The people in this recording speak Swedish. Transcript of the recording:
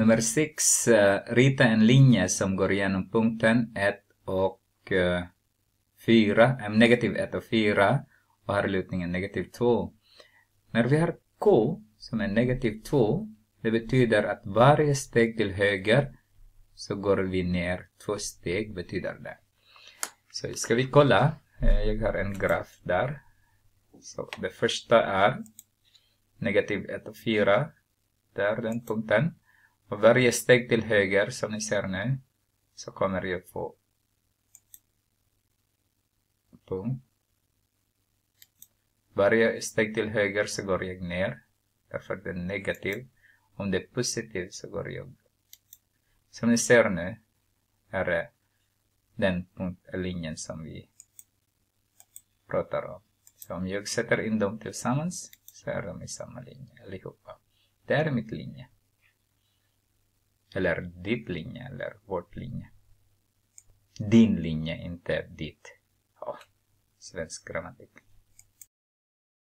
Nummer 6, eh, rita en linje som går igenom punkten 1 och 4, äh, eh, negativ 1 och 4 och har lutningen negativ 2. När vi har K som är negativ 2, det betyder att varje steg till höger så går vi ner två steg, betyder det. Så ska vi kolla, eh, jag har en graf där. Så det första är negativ 1 och 4, där den punkten. Och varje steg till höger som ni ser nu så kommer jag få punkt. Varje steg till höger så går jag ner. Därför det är negativ. Om det är positivt så går jag Som ni ser nu är det den punktlinjen som vi pratar om. Så om jag sätter in dem tillsammans så är de i samma linje allihopa. Det är mitt linje. Eller ditt linje eller vårt linje. Din linje, inte ditt. Ja, svensk grammatik.